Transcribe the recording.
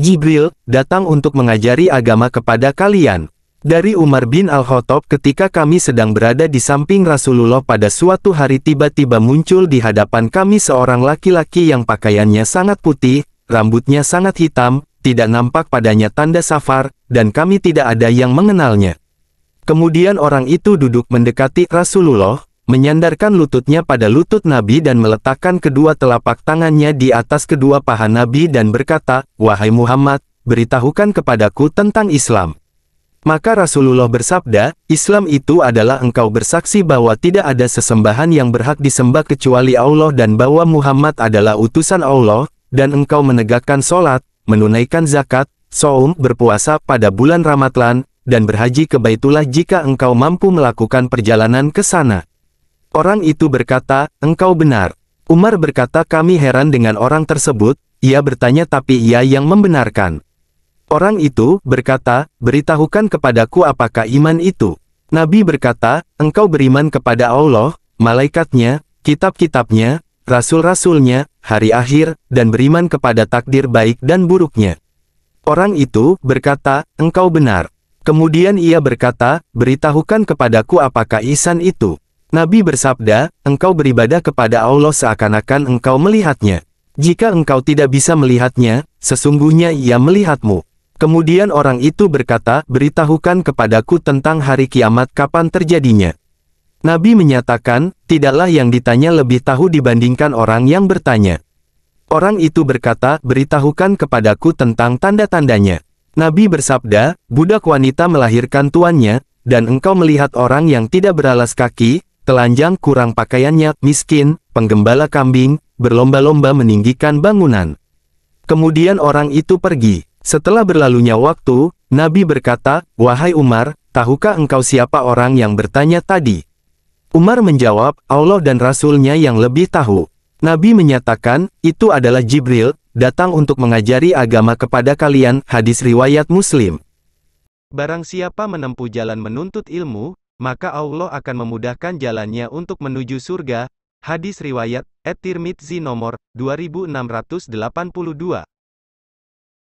Jibril datang untuk mengajari agama kepada kalian. Dari Umar bin Al-Khattab ketika kami sedang berada di samping Rasulullah pada suatu hari tiba-tiba muncul di hadapan kami seorang laki-laki yang pakaiannya sangat putih, rambutnya sangat hitam, tidak nampak padanya tanda safar, dan kami tidak ada yang mengenalnya. Kemudian orang itu duduk mendekati Rasulullah, menyandarkan lututnya pada lutut Nabi dan meletakkan kedua telapak tangannya di atas kedua paha Nabi dan berkata, Wahai Muhammad, beritahukan kepadaku tentang Islam. Maka Rasulullah bersabda, Islam itu adalah engkau bersaksi bahwa tidak ada sesembahan yang berhak disembah kecuali Allah dan bahwa Muhammad adalah utusan Allah, dan engkau menegakkan sholat, menunaikan zakat, saum berpuasa pada bulan Ramadhan, dan berhaji ke Baitullah jika engkau mampu melakukan perjalanan ke sana. Orang itu berkata, engkau benar. Umar berkata kami heran dengan orang tersebut, ia bertanya tapi ia yang membenarkan. Orang itu berkata, beritahukan kepadaku apakah iman itu. Nabi berkata, engkau beriman kepada Allah, malaikatnya, kitab-kitabnya, rasul-rasulnya, hari akhir, dan beriman kepada takdir baik dan buruknya. Orang itu berkata, engkau benar. Kemudian ia berkata, beritahukan kepadaku apakah isan itu. Nabi bersabda, engkau beribadah kepada Allah seakan-akan engkau melihatnya. Jika engkau tidak bisa melihatnya, sesungguhnya ia melihatmu. Kemudian orang itu berkata, beritahukan kepadaku tentang hari kiamat kapan terjadinya. Nabi menyatakan, tidaklah yang ditanya lebih tahu dibandingkan orang yang bertanya. Orang itu berkata, beritahukan kepadaku tentang tanda-tandanya. Nabi bersabda, budak wanita melahirkan tuannya, dan engkau melihat orang yang tidak beralas kaki, telanjang kurang pakaiannya, miskin, penggembala kambing, berlomba-lomba meninggikan bangunan. Kemudian orang itu pergi. Setelah berlalunya waktu, Nabi berkata, Wahai Umar, tahukah engkau siapa orang yang bertanya tadi? Umar menjawab, Allah dan Rasulnya yang lebih tahu. Nabi menyatakan, itu adalah Jibril, datang untuk mengajari agama kepada kalian, hadis riwayat Muslim. Barang siapa menempuh jalan menuntut ilmu, maka Allah akan memudahkan jalannya untuk menuju surga. Hadis riwayat At-Tirmidzi nomor 2682.